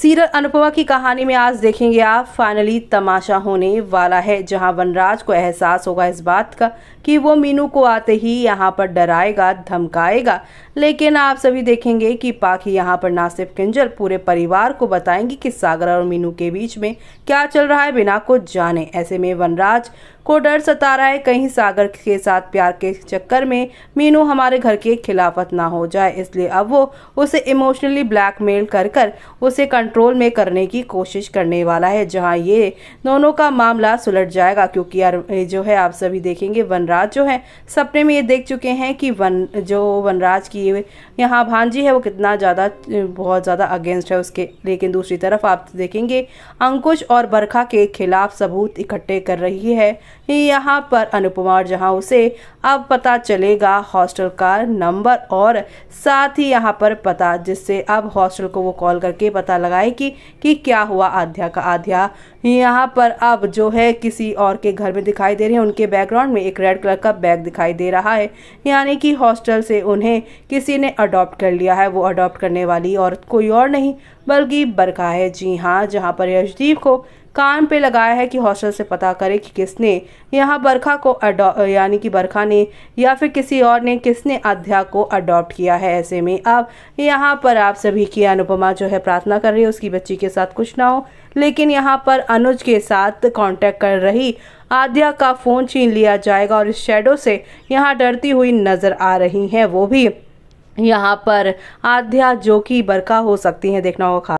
serial Anupama की कहानी में आज देखेंगे आप फाइनली तमाशा होने वाला है जहां वनराज को एहसास होगा इस बात का कि वो मीनू को आते ही यहां पर डराएगा धमकाएगा लेकिन आप सभी देखेंगे कि पाखी यहां पर ना सिर्फ किंजल पूरे परिवार को बताएंगी कि सागर और मीनू के बीच में क्या चल रहा है बिना कुछ जाने ऐसे में वनराज को डर सता रहा है कहीं सागर के साथ प्यार के चक्कर में मीनू हमारे घर के खिलाफत ना हो जाए इसलिए अब वो उसे इमोशनली ब्लैकमेल कर कर उसे कर कंट्रोल में करने की कोशिश करने वाला है जहां ये दोनों का मामला सुलट जाएगा क्योंकि यार जो है आप सभी देखेंगे वनराज जो है सपने में ये देख चुके हैं कि वन जो वनराज की यहाँ भांजी है वो कितना ज़्यादा बहुत ज़्यादा अगेंस्ट है उसके लेकिन दूसरी तरफ आप देखेंगे अंकुश और बरखा के खिलाफ सबूत इकट्ठे कर रही है यहाँ पर अनुपमा जहाँ उसे अब पता चलेगा हॉस्टल का नंबर और साथ ही यहाँ पर पता जिससे अब हॉस्टल को वो कॉल करके पता लगा लगाए कि कि क्या हुआ आध्या का आध्या यहाँ पर अब जो है किसी और के घर में दिखाई दे रहे हैं उनके बैकग्राउंड में एक रेड कलर का बैग दिखाई दे रहा है यानी कि हॉस्टल से उन्हें किसी ने अडॉप्ट कर लिया है वो अडॉप्ट करने वाली और कोई और नहीं बल्कि बरखा है जी हाँ जहाँ पर यशदीप को कान पे लगाया है कि हॉस्टल से पता करे कि किसने यहाँ बरखा को यानी कि बरखा ने या फिर किसी और ने किसने अध्या को अडॉप्ट किया है ऐसे में अब यहाँ पर आप सभी की अनुपमा जो है प्रार्थना कर रही है उसकी बच्ची के साथ कुछ ना हो लेकिन यहाँ पर अनुज के साथ कांटेक्ट कर रही आद्या का फ़ोन छीन लिया जाएगा और इस शेडो से यहाँ डरती हुई नज़र आ रही है वो भी यहाँ पर आद्या जो कि बरखा हो सकती है देखना होगा